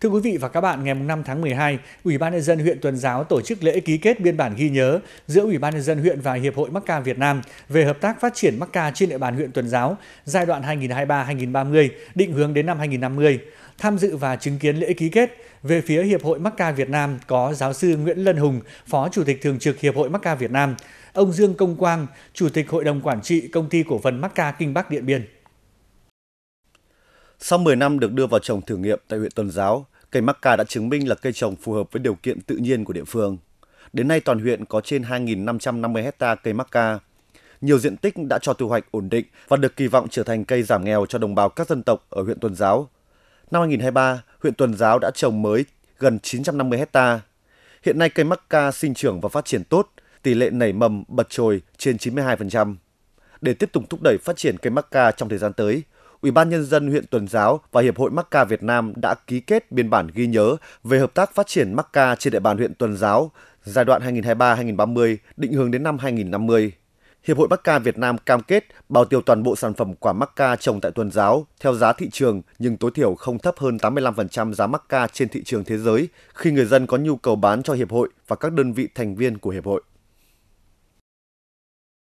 Thưa quý vị và các bạn, ngày 5 tháng 12, Ủy ban nhân dân huyện Tuần Giáo tổ chức lễ ký kết biên bản ghi nhớ giữa Ủy ban nhân dân huyện và Hiệp hội Mắc Việt Nam về hợp tác phát triển Mắc trên địa bàn huyện Tuần Giáo giai đoạn 2023-2030, định hướng đến năm 2050. Tham dự và chứng kiến lễ ký kết, về phía Hiệp hội Mắc Việt Nam có giáo sư Nguyễn Lân Hùng, Phó Chủ tịch Thường trực Hiệp hội Mắc Việt Nam, ông Dương Công Quang, Chủ tịch Hội đồng Quản trị Công ty Cổ phần Mắc Kinh Bắc Điện Biên. Sau 10 năm được đưa vào trồng thử nghiệm tại huyện Tuần Giáo, cây mắc ca đã chứng minh là cây trồng phù hợp với điều kiện tự nhiên của địa phương. Đến nay toàn huyện có trên 2.550 hecta cây mắc ca. Nhiều diện tích đã cho thu hoạch ổn định và được kỳ vọng trở thành cây giảm nghèo cho đồng bào các dân tộc ở huyện Tuần Giáo. Năm 2023, huyện Tuần Giáo đã trồng mới gần 950 hecta. Hiện nay cây mắc ca sinh trưởng và phát triển tốt, tỷ lệ nảy mầm bật trồi trên 92%. Để tiếp tục thúc đẩy phát triển cây mắc ca trong thời gian tới, Ủy ban nhân dân huyện Tuần Giáo và Hiệp hội Macca Việt Nam đã ký kết biên bản ghi nhớ về hợp tác phát triển Macca trên địa bàn huyện Tuần Giáo giai đoạn 2023-2030, định hướng đến năm 2050. Hiệp hội Macca Việt Nam cam kết bao tiêu toàn bộ sản phẩm quả Macca trồng tại tuần giáo theo giá thị trường nhưng tối thiểu không thấp hơn 85% giá Macca trên thị trường thế giới khi người dân có nhu cầu bán cho hiệp hội và các đơn vị thành viên của hiệp hội.